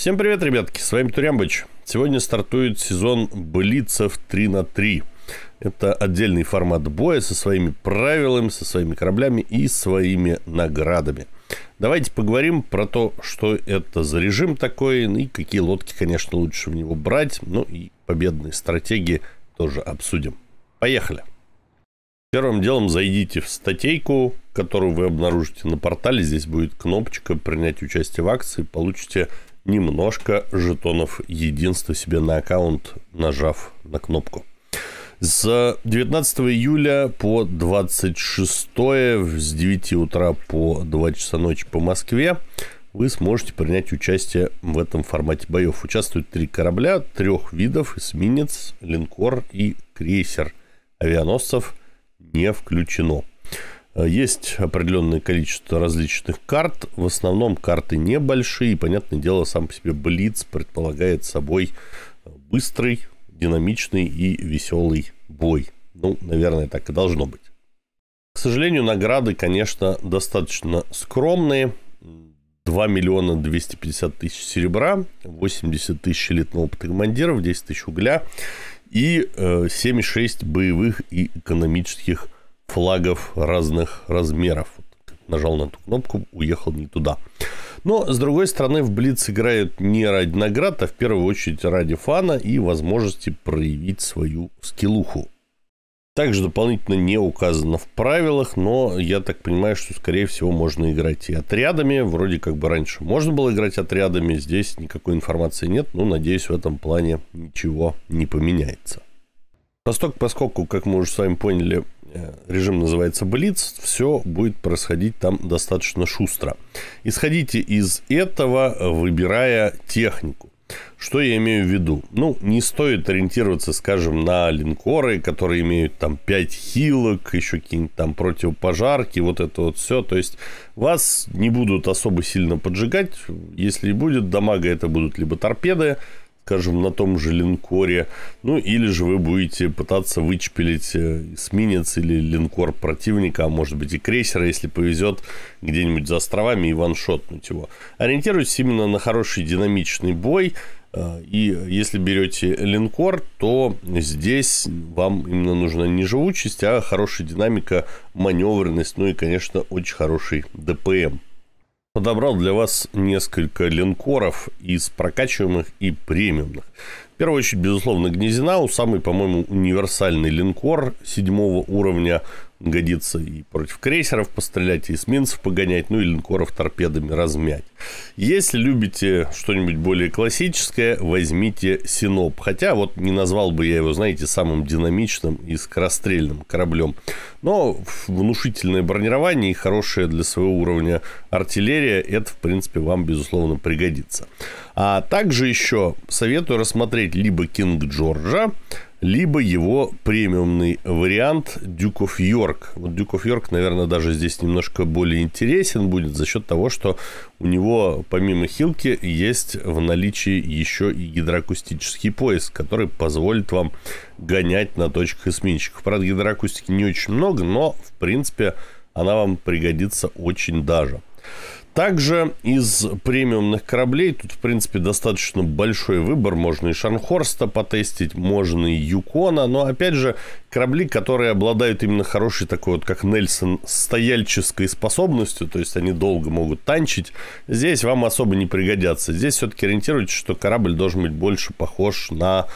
Всем привет, ребятки, с вами Турямбыч. Сегодня стартует сезон Блицев 3 на 3. Это отдельный формат боя со своими правилами, со своими кораблями и своими наградами. Давайте поговорим про то, что это за режим такой ну и какие лодки, конечно, лучше в него брать. Ну и победные стратегии тоже обсудим. Поехали! Первым делом зайдите в статейку, которую вы обнаружите на портале. Здесь будет кнопочка «Принять участие в акции». Получите немножко жетонов единства себе на аккаунт, нажав на кнопку. С 19 июля по 26 с 9 утра по 2 часа ночи по Москве вы сможете принять участие в этом формате боев. Участвуют три корабля, трех видов, эсминец, линкор и крейсер. Авианосцев не включено. Э, есть определенное количество различных карт. В основном карты небольшие. Понятное дело, сам по себе Блиц предполагает собой э, быстрый, динамичный и веселый бой. Ну, наверное, так и должно быть. К сожалению, награды, конечно, достаточно скромные. 2 миллиона 250 тысяч серебра, 80 тысяч элитного опыта командиров, 10 тысяч угля и 7,6 э, боевых и экономических флагов разных размеров. Нажал на эту кнопку, уехал не туда. Но, с другой стороны, в Блиц играют не ради наград, а в первую очередь ради фана и возможности проявить свою скиллуху. Также дополнительно не указано в правилах, но я так понимаю, что, скорее всего, можно играть и отрядами. Вроде как бы раньше можно было играть отрядами, здесь никакой информации нет, но, ну, надеюсь, в этом плане ничего не поменяется. Посток, поскольку, как мы уже с вами поняли, э, режим называется Блиц, все будет происходить там достаточно шустро. Исходите из этого, выбирая технику. Что я имею в виду? Ну, не стоит ориентироваться, скажем, на линкоры, которые имеют там 5 хилок, еще какие-нибудь там противопожарки, вот это вот все. То есть вас не будут особо сильно поджигать. Если и будет дамага, это будут либо торпеды, скажем, на том же линкоре. Ну, или же вы будете пытаться вычпилить э, эсминец или линкор противника, а может быть и крейсера, если повезет, где-нибудь за островами и ваншотнуть его. Ориентируйтесь именно на хороший динамичный бой. Э, и если берете линкор, то здесь вам именно нужна не живучесть, а хорошая динамика, маневренность, ну и, конечно, очень хороший ДПМ подобрал для вас несколько линкоров из прокачиваемых и премиумных. В первую очередь, безусловно, Гнезинау, самый, по-моему, универсальный линкор седьмого уровня. Годится и против крейсеров пострелять, и эсминцев погонять, ну и линкоров торпедами размять. Если любите что-нибудь более классическое, возьмите Синоп. Хотя вот не назвал бы я его, знаете, самым динамичным и скорострельным кораблем. Но внушительное бронирование и хорошая для своего уровня артиллерия, это, в принципе, вам, безусловно, пригодится. А также еще советую рассмотреть либо Кинг Джорджа, либо его премиумный вариант дюк оф Йорк Вот дюк оф Йорк наверное, даже здесь немножко более интересен будет за счет того, что у него помимо хилки есть в наличии еще и гидроакустический пояс, который позволит вам гонять на точках эсминщиков. Правда, гидроакустики не очень много, много, но, в принципе, она вам пригодится очень даже. Также из премиумных кораблей тут, в принципе, достаточно большой выбор. Можно и Шанхорста потестить, можно и Юкона. Но, опять же, корабли, которые обладают именно хорошей такой вот, как Нельсон, стояльческой способностью, то есть они долго могут танчить, здесь вам особо не пригодятся. Здесь все-таки ориентируйтесь, что корабль должен быть больше похож на,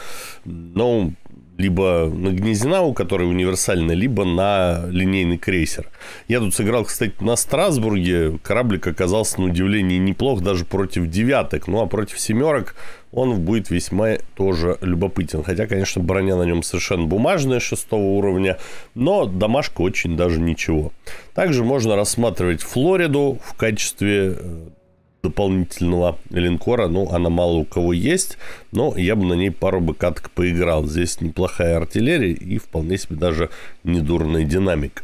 ну, либо на Гнездинау, который универсальный, либо на линейный крейсер. Я тут сыграл, кстати, на Страсбурге. Кораблик оказался, на удивление, неплох даже против девяток. Ну, а против семерок он будет весьма тоже любопытен. Хотя, конечно, броня на нем совершенно бумажная, шестого уровня, но домашка очень даже ничего. Также можно рассматривать Флориду в качестве э, дополнительного линкора, ну, она мало у кого есть, но я бы на ней пару бы каток поиграл. Здесь неплохая артиллерия и вполне себе даже недурная динамика.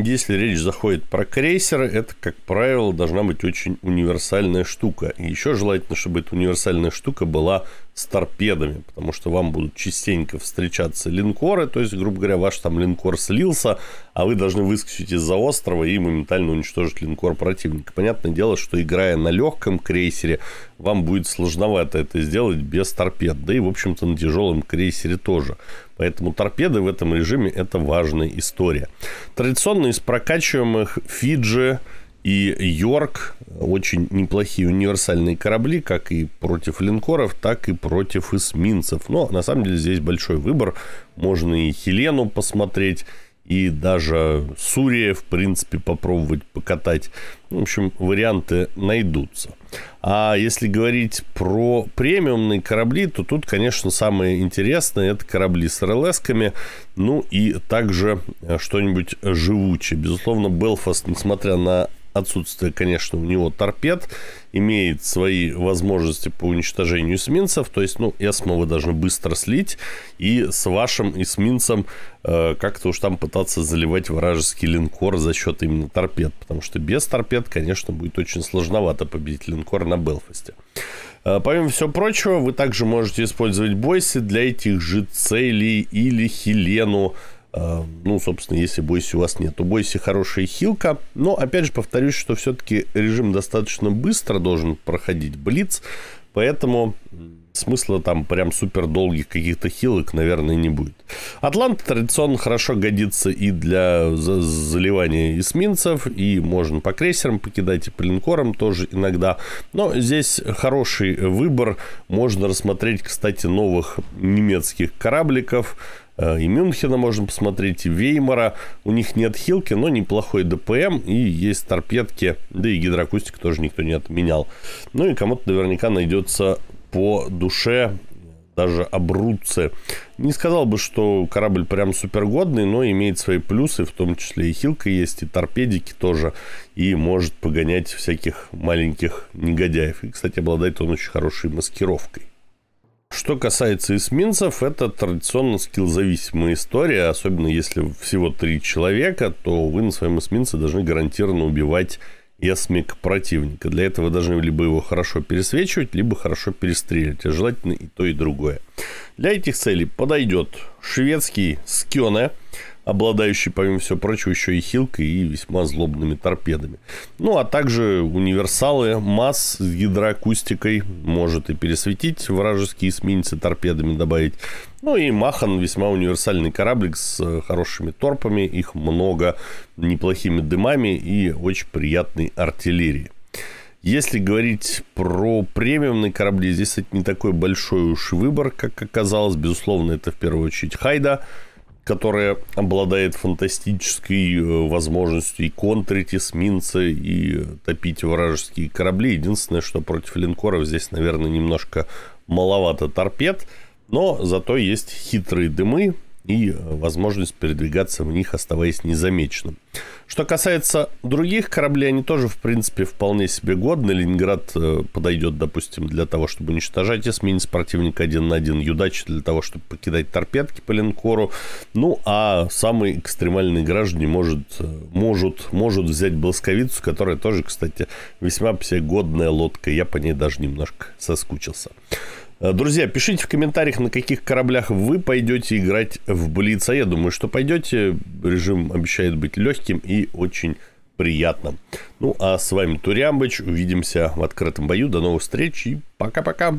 Если речь заходит про крейсеры, это, как правило, должна быть очень универсальная штука. И еще желательно, чтобы эта универсальная штука была с торпедами, потому что вам будут частенько встречаться линкоры, то есть, грубо говоря, ваш там линкор слился, а вы должны выскочить из-за острова и моментально уничтожить линкор противника. Понятное дело, что играя на легком крейсере, вам будет сложновато это сделать без торпед, да и, в общем-то, на тяжелом крейсере тоже. Поэтому торпеды в этом режиме это важная история. Традиционно из прокачиваемых Фиджи, и Йорк очень неплохие универсальные корабли, как и против линкоров, так и против эсминцев. Но на самом деле здесь большой выбор. Можно и Хелену посмотреть, и даже Сурия, в принципе, попробовать покатать. В общем, варианты найдутся. А если говорить про премиумные корабли, то тут, конечно, самое интересное – это корабли с РЛСками, ну и также что-нибудь живучее. Безусловно, Белфаст, несмотря на отсутствие, конечно, у него торпед, имеет свои возможности по уничтожению эсминцев, то есть, ну, Эсма вы должны быстро слить и с вашим эсминцем э, как-то уж там пытаться заливать вражеский линкор за счет именно торпед, потому что без торпед, конечно, будет очень сложновато победить линкор на Белфасте. Э, помимо всего прочего, вы также можете использовать бойсы для этих же целей или Хелену. Эм, ну, собственно, если Бойси у вас нет. У Бойси хорошая хилка, но, опять же, повторюсь, что все-таки режим достаточно быстро должен проходить, блиц, поэтому смысла там прям супер долгих каких-то хилок, наверное, не будет. Атланта традиционно хорошо годится и для заливания эсминцев, и можно по крейсерам покидать, и по линкорам тоже иногда. Но здесь хороший выбор. Можно рассмотреть, кстати, новых немецких корабликов, э, и Мюнхена можно посмотреть, и Веймара. У них нет хилки, но неплохой ДПМ. И есть торпедки. Да и гидроакустик тоже никто не отменял. Ну и кому-то наверняка найдется по душе, даже обрутцы. Не сказал бы, что корабль прям супергодный, но имеет свои плюсы, в том числе и хилка есть, и торпедики тоже, и может погонять всяких маленьких негодяев. И, кстати, обладает он очень хорошей маскировкой. Что касается эсминцев, это традиционно скилл история, особенно если всего три человека, то вы на своем эсминце должны гарантированно убивать эсмик противника. Для этого должны либо его хорошо пересвечивать, либо хорошо перестрелять. а желательно и то, и другое. Для этих целей подойдет шведский Скёне – обладающий, помимо всего прочего, еще и хилкой и весьма злобными торпедами. Ну, а также универсалы масс с гидроакустикой может и пересветить вражеские эсминцы торпедами добавить. Ну и Махан весьма универсальный кораблик с э, хорошими торпами, их много, неплохими дымами и очень приятной артиллерией. Если говорить про премиумные корабли, здесь, кстати, не такой большой уж выбор, как оказалось. Безусловно, это в первую очередь Хайда – которая обладает фантастической э, возможностью и контрить эсминцы, и э, топить вражеские корабли. Единственное, что против линкоров здесь, наверное, немножко маловато торпед, но зато есть хитрые дымы и э, возможность передвигаться в них, оставаясь незамеченным. Что касается других кораблей, они тоже, в принципе, вполне себе годны. Ленинград э, подойдет, допустим, для того, чтобы уничтожать эсминец противника один на один. Юдач для того, чтобы покидать торпедки по линкору. Ну, а самые экстремальные граждане может, э, может, может взять Блосковицу, которая тоже, кстати, весьма все годная лодка. Я по ней даже немножко соскучился. Э, друзья, пишите в комментариях, на каких кораблях вы пойдете играть в Блиц. А я думаю, что пойдете. Режим обещает быть легким легким и очень приятным. Ну а с вами Турямбыч. Увидимся в открытом бою. До новых встреч и пока-пока.